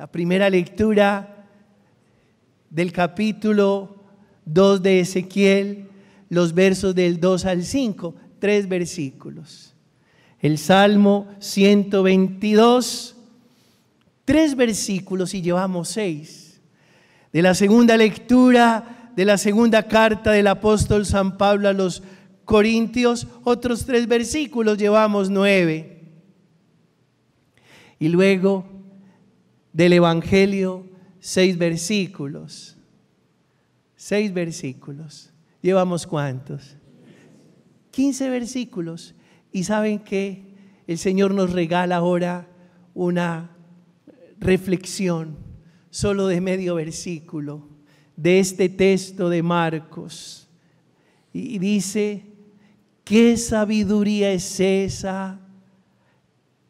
la primera lectura del capítulo 2 de Ezequiel, los versos del 2 al 5, tres versículos. El Salmo 122, tres versículos y llevamos seis. De la segunda lectura de la segunda carta del apóstol San Pablo a los Corintios, otros tres versículos, llevamos nueve. Y luego del Evangelio, seis versículos. Seis versículos. ¿Llevamos cuántos? Quince versículos. Y saben que el Señor nos regala ahora una reflexión solo de medio versículo de este texto de Marcos. Y dice, ¿qué sabiduría es esa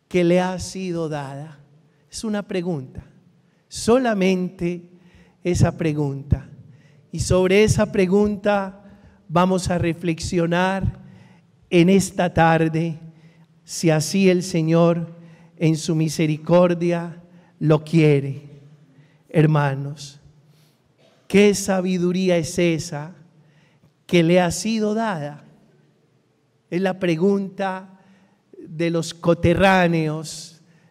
que le ha sido dada? Es una pregunta, solamente esa pregunta. Y sobre esa pregunta vamos a reflexionar en esta tarde, si así el Señor en su misericordia lo quiere. Hermanos, ¿qué sabiduría es esa que le ha sido dada? Es la pregunta de los coterráneos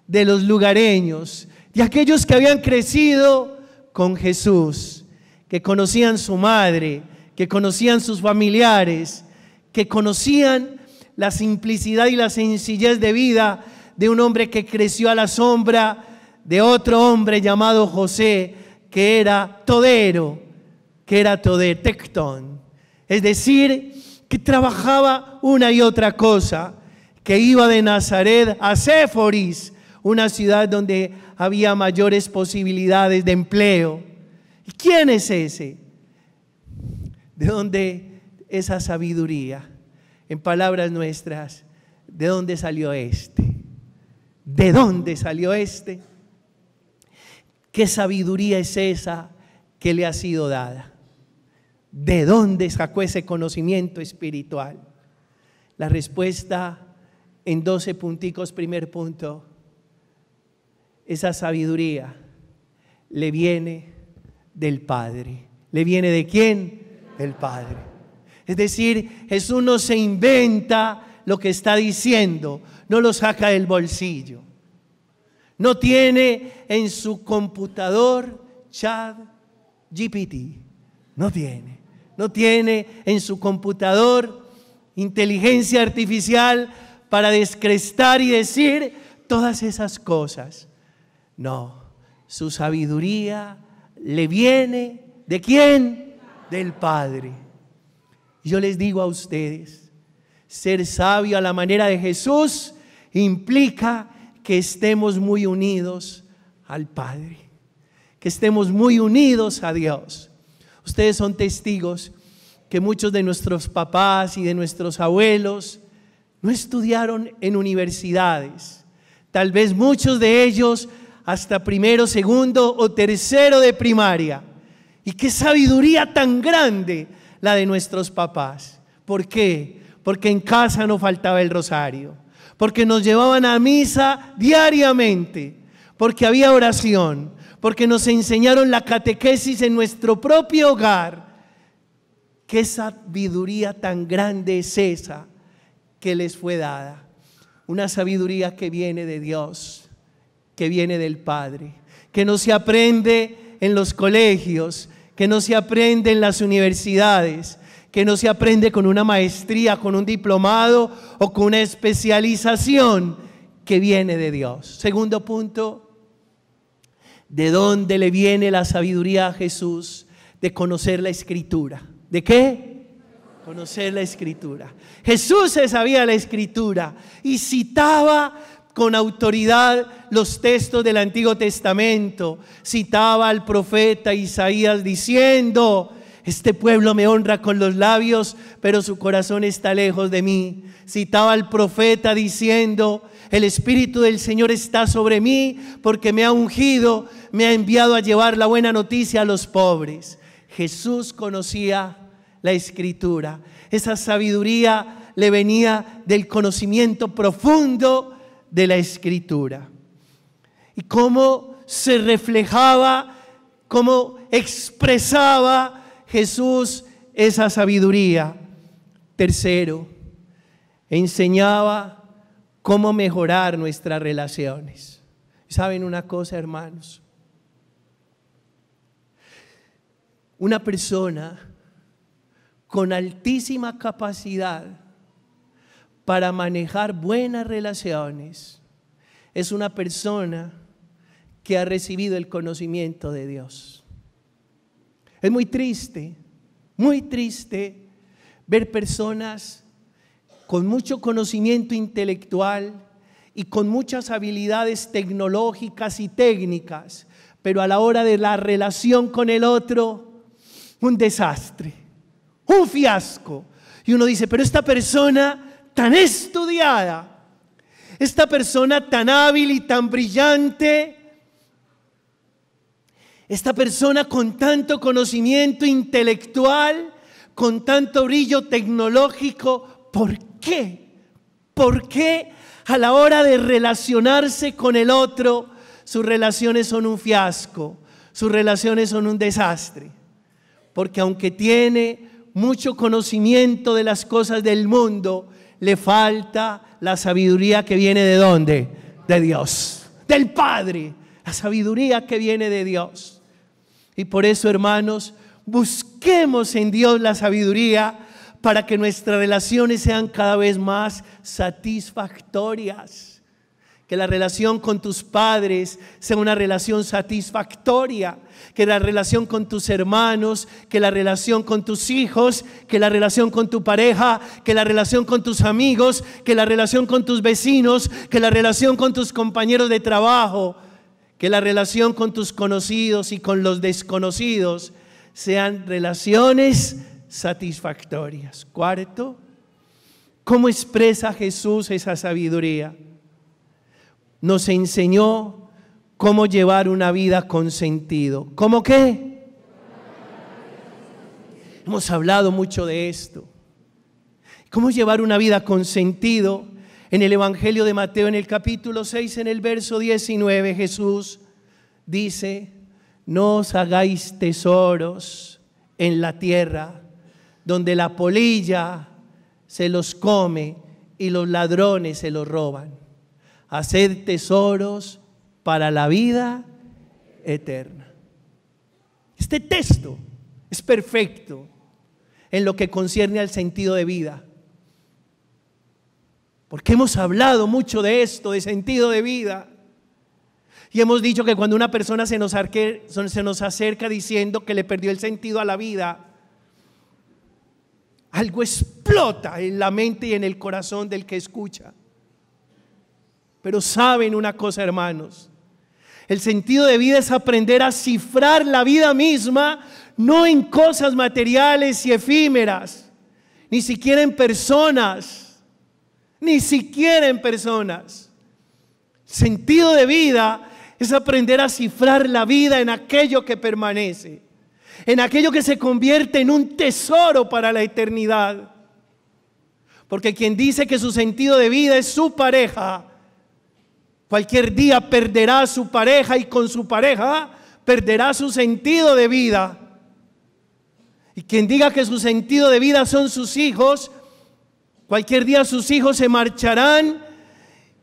de los lugareños, de aquellos que habían crecido con Jesús, que conocían su madre, que conocían sus familiares, que conocían la simplicidad y la sencillez de vida de un hombre que creció a la sombra de otro hombre llamado José, que era todero, que era todetectón. Es decir, que trabajaba una y otra cosa, que iba de Nazaret a Séforis, una ciudad donde había mayores posibilidades de empleo. ¿Y quién es ese? ¿De dónde esa sabiduría? En palabras nuestras, ¿de dónde salió este? ¿De dónde salió este? ¿Qué sabiduría es esa que le ha sido dada? ¿De dónde sacó ese conocimiento espiritual? La respuesta en 12 punticos, primer punto, esa sabiduría le viene del Padre. ¿Le viene de quién? Del Padre. Es decir, Jesús no se inventa lo que está diciendo, no lo saca del bolsillo. No tiene en su computador chat GPT. No tiene. No tiene en su computador inteligencia artificial para descrestar y decir todas esas cosas. No, su sabiduría le viene de quién? Del Padre. Yo les digo a ustedes, ser sabio a la manera de Jesús implica que estemos muy unidos al Padre, que estemos muy unidos a Dios. Ustedes son testigos que muchos de nuestros papás y de nuestros abuelos no estudiaron en universidades. Tal vez muchos de ellos hasta primero, segundo o tercero de primaria. Y qué sabiduría tan grande la de nuestros papás. ¿Por qué? Porque en casa no faltaba el rosario, porque nos llevaban a misa diariamente, porque había oración, porque nos enseñaron la catequesis en nuestro propio hogar. Qué sabiduría tan grande es esa que les fue dada. Una sabiduría que viene de Dios que viene del Padre, que no se aprende en los colegios, que no se aprende en las universidades, que no se aprende con una maestría, con un diplomado o con una especialización que viene de Dios. Segundo punto, ¿de dónde le viene la sabiduría a Jesús? De conocer la escritura. ¿De qué? Conocer la escritura. Jesús se sabía la escritura y citaba con autoridad los textos del Antiguo Testamento. Citaba al profeta Isaías diciendo, este pueblo me honra con los labios, pero su corazón está lejos de mí. Citaba al profeta diciendo, el Espíritu del Señor está sobre mí porque me ha ungido, me ha enviado a llevar la buena noticia a los pobres. Jesús conocía la escritura. Esa sabiduría le venía del conocimiento profundo de la escritura y cómo se reflejaba, cómo expresaba Jesús esa sabiduría. Tercero, enseñaba cómo mejorar nuestras relaciones. ¿Saben una cosa, hermanos? Una persona con altísima capacidad para manejar buenas relaciones es una persona que ha recibido el conocimiento de Dios. Es muy triste, muy triste ver personas con mucho conocimiento intelectual y con muchas habilidades tecnológicas y técnicas, pero a la hora de la relación con el otro, un desastre, un fiasco. Y uno dice, pero esta persona tan estudiada, esta persona tan hábil y tan brillante, esta persona con tanto conocimiento intelectual, con tanto brillo tecnológico, ¿por qué? ¿Por qué a la hora de relacionarse con el otro, sus relaciones son un fiasco, sus relaciones son un desastre? Porque aunque tiene mucho conocimiento de las cosas del mundo, le falta la sabiduría que viene de dónde? De Dios, del Padre, la sabiduría que viene de Dios. Y por eso, hermanos, busquemos en Dios la sabiduría para que nuestras relaciones sean cada vez más satisfactorias. Que la relación con tus padres sea una relación satisfactoria. Que la relación con tus hermanos, que la relación con tus hijos, que la relación con tu pareja, que la relación con tus amigos, que la relación con tus vecinos, que la relación con tus compañeros de trabajo, que la relación con tus conocidos y con los desconocidos sean relaciones satisfactorias. Cuarto, ¿cómo expresa Jesús esa sabiduría? nos enseñó cómo llevar una vida con sentido. ¿Cómo qué? Hemos hablado mucho de esto. ¿Cómo llevar una vida con sentido? En el Evangelio de Mateo, en el capítulo 6, en el verso 19, Jesús dice, no os hagáis tesoros en la tierra, donde la polilla se los come y los ladrones se los roban hacer tesoros para la vida eterna. Este texto es perfecto en lo que concierne al sentido de vida. Porque hemos hablado mucho de esto, de sentido de vida. Y hemos dicho que cuando una persona se nos, se nos acerca diciendo que le perdió el sentido a la vida, algo explota en la mente y en el corazón del que escucha. Pero saben una cosa, hermanos. El sentido de vida es aprender a cifrar la vida misma, no en cosas materiales y efímeras, ni siquiera en personas, ni siquiera en personas. El sentido de vida es aprender a cifrar la vida en aquello que permanece, en aquello que se convierte en un tesoro para la eternidad. Porque quien dice que su sentido de vida es su pareja, Cualquier día perderá su pareja y con su pareja perderá su sentido de vida. Y quien diga que su sentido de vida son sus hijos, cualquier día sus hijos se marcharán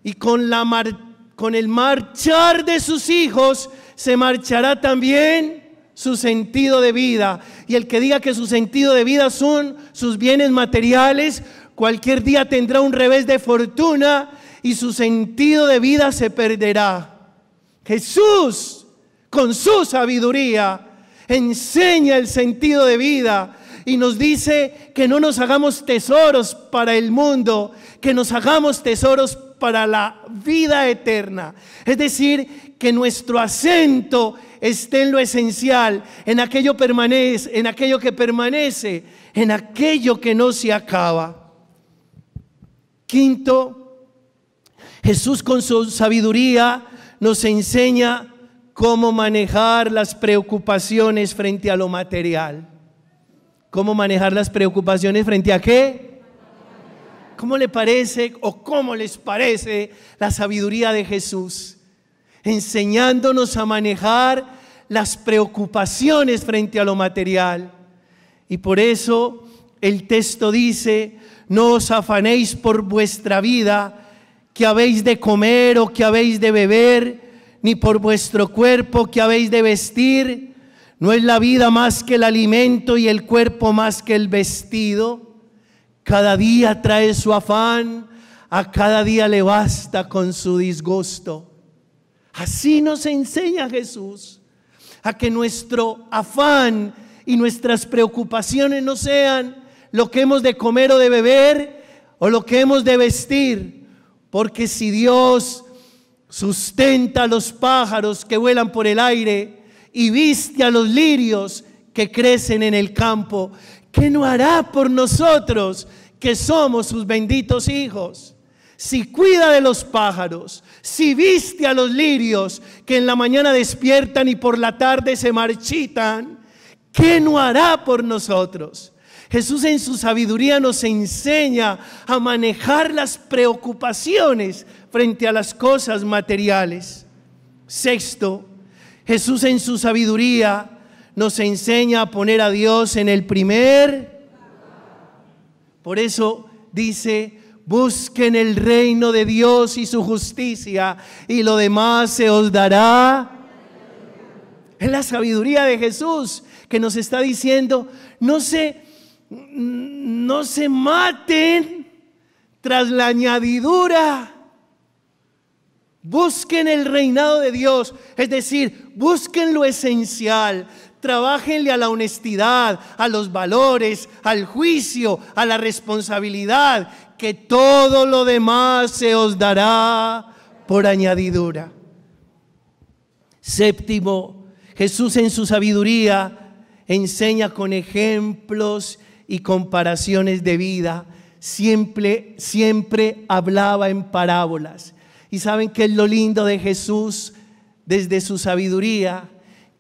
y con, la con el marchar de sus hijos se marchará también su sentido de vida. Y el que diga que su sentido de vida son sus bienes materiales, cualquier día tendrá un revés de fortuna y su sentido de vida se perderá. Jesús, con su sabiduría, enseña el sentido de vida y nos dice que no nos hagamos tesoros para el mundo, que nos hagamos tesoros para la vida eterna. Es decir, que nuestro acento esté en lo esencial, en aquello permanece, en aquello que permanece, en aquello que no se acaba. Quinto, Jesús con su sabiduría nos enseña cómo manejar las preocupaciones frente a lo material. ¿Cómo manejar las preocupaciones frente a qué? ¿Cómo le parece o cómo les parece la sabiduría de Jesús? Enseñándonos a manejar las preocupaciones frente a lo material. Y por eso el texto dice, no os afanéis por vuestra vida, que habéis de comer o que habéis de beber, ni por vuestro cuerpo que habéis de vestir. ¿No es la vida más que el alimento y el cuerpo más que el vestido? Cada día trae su afán, a cada día le basta con su disgusto. Así nos enseña Jesús a que nuestro afán y nuestras preocupaciones no sean lo que hemos de comer o de beber o lo que hemos de vestir, porque si Dios sustenta a los pájaros que vuelan por el aire y viste a los lirios que crecen en el campo, ¿qué no hará por nosotros que somos sus benditos hijos? Si cuida de los pájaros, si viste a los lirios que en la mañana despiertan y por la tarde se marchitan, ¿qué no hará por nosotros? Jesús en su sabiduría nos enseña a manejar las preocupaciones frente a las cosas materiales. Sexto, Jesús en su sabiduría nos enseña a poner a Dios en el primer. Por eso dice, busquen el reino de Dios y su justicia y lo demás se os dará. Es la sabiduría de Jesús que nos está diciendo, no se no se maten tras la añadidura. Busquen el reinado de Dios, es decir, busquen lo esencial, trabajenle a la honestidad, a los valores, al juicio, a la responsabilidad, que todo lo demás se os dará por añadidura. Séptimo, Jesús en su sabiduría enseña con ejemplos y comparaciones de vida, siempre, siempre hablaba en parábolas. Y saben que es lo lindo de Jesús desde su sabiduría,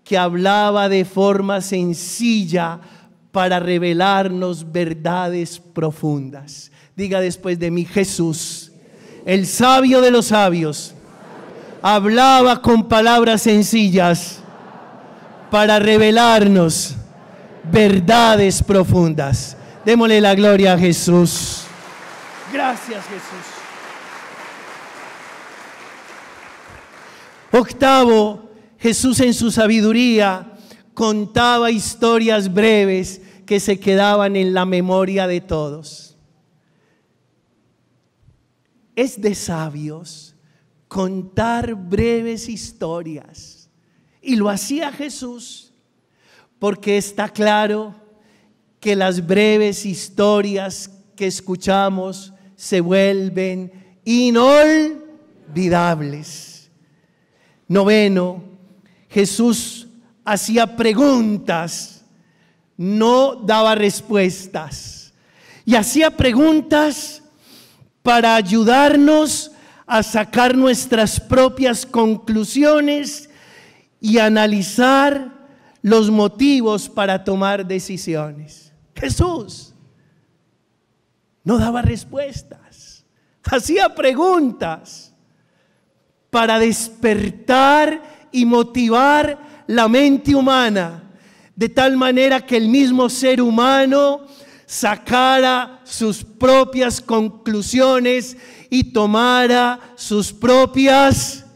que hablaba de forma sencilla para revelarnos verdades profundas. Diga después de mí, Jesús, el sabio de los sabios, hablaba con palabras sencillas para revelarnos verdades profundas. Démosle la gloria a Jesús. Gracias Jesús. Octavo, Jesús en su sabiduría contaba historias breves que se quedaban en la memoria de todos. Es de sabios contar breves historias. Y lo hacía Jesús porque está claro que las breves historias que escuchamos se vuelven inolvidables. Noveno, Jesús hacía preguntas, no daba respuestas. Y hacía preguntas para ayudarnos a sacar nuestras propias conclusiones y analizar los motivos para tomar decisiones. Jesús no daba respuestas, hacía preguntas para despertar y motivar la mente humana, de tal manera que el mismo ser humano sacara sus propias conclusiones y tomara sus propias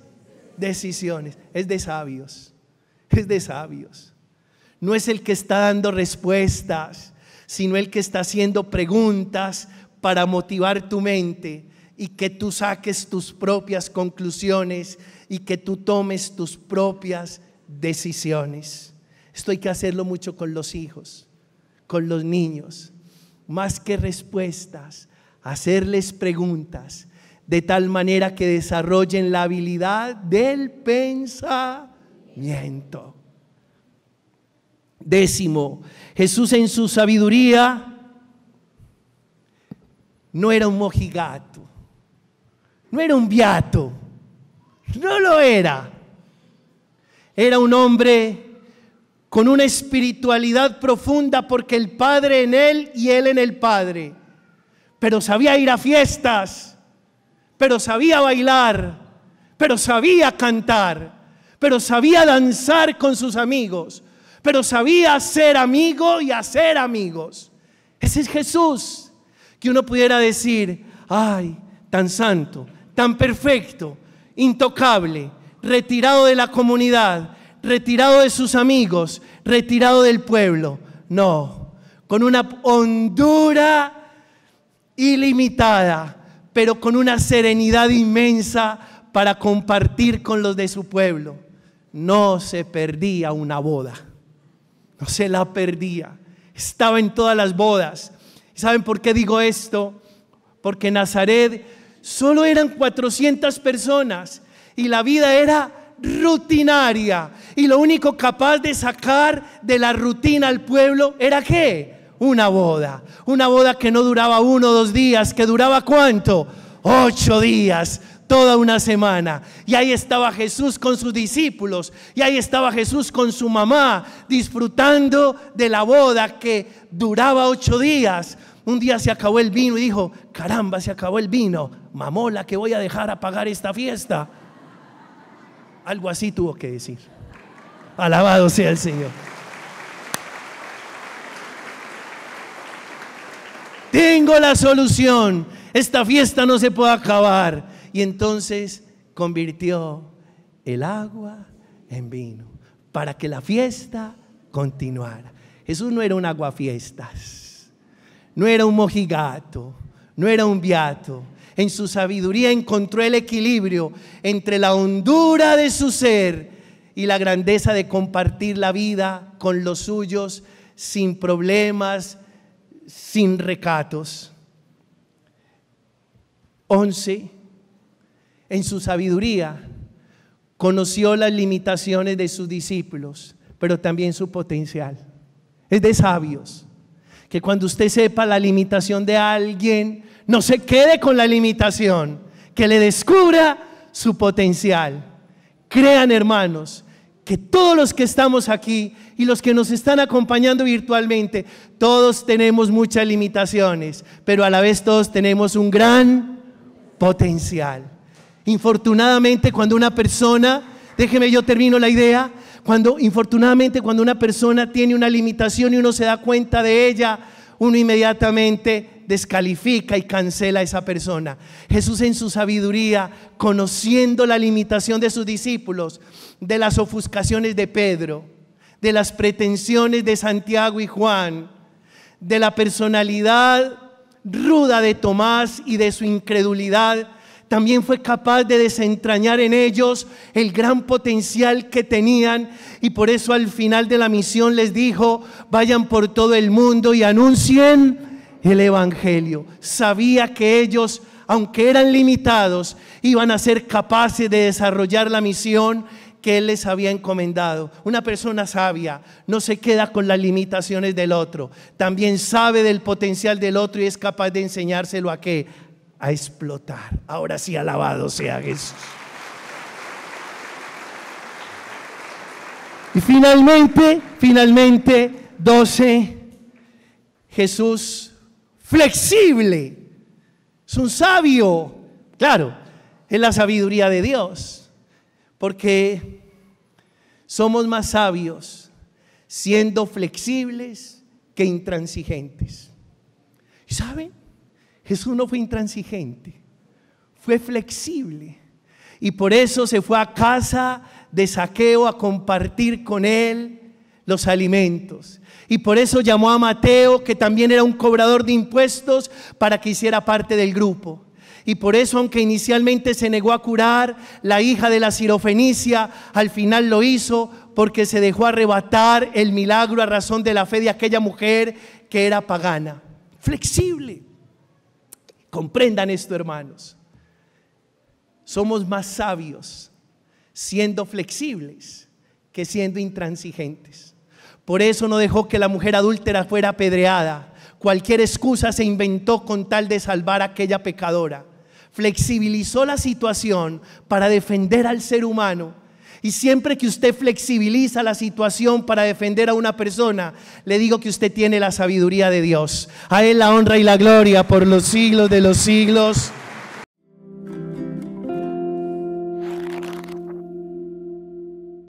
decisiones. Es de sabios, es de sabios no es el que está dando respuestas, sino el que está haciendo preguntas para motivar tu mente y que tú saques tus propias conclusiones y que tú tomes tus propias decisiones. Esto hay que hacerlo mucho con los hijos, con los niños. Más que respuestas, hacerles preguntas de tal manera que desarrollen la habilidad del pensamiento. Décimo, Jesús en su sabiduría no era un mojigato, no era un viato, no lo era. Era un hombre con una espiritualidad profunda porque el Padre en él y él en el Padre. Pero sabía ir a fiestas, pero sabía bailar, pero sabía cantar, pero sabía danzar con sus amigos pero sabía ser amigo y hacer amigos. Ese es Jesús. Que uno pudiera decir, ay, tan santo, tan perfecto, intocable, retirado de la comunidad, retirado de sus amigos, retirado del pueblo. No, con una hondura ilimitada, pero con una serenidad inmensa para compartir con los de su pueblo. No se perdía una boda no se la perdía. Estaba en todas las bodas. saben por qué digo esto? Porque en Nazaret solo eran 400 personas y la vida era rutinaria. Y lo único capaz de sacar de la rutina al pueblo era qué? Una boda. Una boda que no duraba uno o dos días, que duraba cuánto? Ocho días toda una semana. Y ahí estaba Jesús con sus discípulos, y ahí estaba Jesús con su mamá, disfrutando de la boda que duraba ocho días. Un día se acabó el vino y dijo, caramba, se acabó el vino, mamola que voy a dejar a pagar esta fiesta. Algo así tuvo que decir. Alabado sea el Señor. Tengo la solución. Esta fiesta no se puede acabar. Y entonces convirtió el agua en vino para que la fiesta continuara. Jesús no era un aguafiestas, no era un mojigato, no era un viato. En su sabiduría encontró el equilibrio entre la hondura de su ser y la grandeza de compartir la vida con los suyos sin problemas, sin recatos. 11 en su sabiduría, conoció las limitaciones de sus discípulos, pero también su potencial. Es de sabios. Que cuando usted sepa la limitación de alguien, no se quede con la limitación, que le descubra su potencial. Crean, hermanos, que todos los que estamos aquí y los que nos están acompañando virtualmente, todos tenemos muchas limitaciones, pero a la vez todos tenemos un gran potencial. Infortunadamente, cuando una persona, déjeme yo termino la idea, cuando infortunadamente cuando una persona tiene una limitación y uno se da cuenta de ella, uno inmediatamente descalifica y cancela a esa persona. Jesús en su sabiduría, conociendo la limitación de sus discípulos, de las ofuscaciones de Pedro, de las pretensiones de Santiago y Juan, de la personalidad ruda de Tomás y de su incredulidad, también fue capaz de desentrañar en ellos el gran potencial que tenían y por eso al final de la misión les dijo, vayan por todo el mundo y anuncien el Evangelio. Sabía que ellos, aunque eran limitados, iban a ser capaces de desarrollar la misión que Él les había encomendado. Una persona sabia no se queda con las limitaciones del otro, también sabe del potencial del otro y es capaz de enseñárselo a qué? a explotar. Ahora sí, alabado sea Jesús. Y finalmente, finalmente, 12, Jesús flexible. Es un sabio, claro, es la sabiduría de Dios, porque somos más sabios siendo flexibles que intransigentes. ¿Y saben? Jesús no fue intransigente, fue flexible. Y por eso se fue a casa de saqueo a compartir con él los alimentos. Y por eso llamó a Mateo, que también era un cobrador de impuestos, para que hiciera parte del grupo. Y por eso, aunque inicialmente se negó a curar la hija de la sirofenicia, al final lo hizo porque se dejó arrebatar el milagro a razón de la fe de aquella mujer que era pagana. Flexible. Comprendan esto, hermanos. Somos más sabios siendo flexibles que siendo intransigentes. Por eso no dejó que la mujer adúltera fuera apedreada. Cualquier excusa se inventó con tal de salvar a aquella pecadora. Flexibilizó la situación para defender al ser humano y siempre que usted flexibiliza la situación para defender a una persona, le digo que usted tiene la sabiduría de Dios. A Él la honra y la gloria por los siglos de los siglos.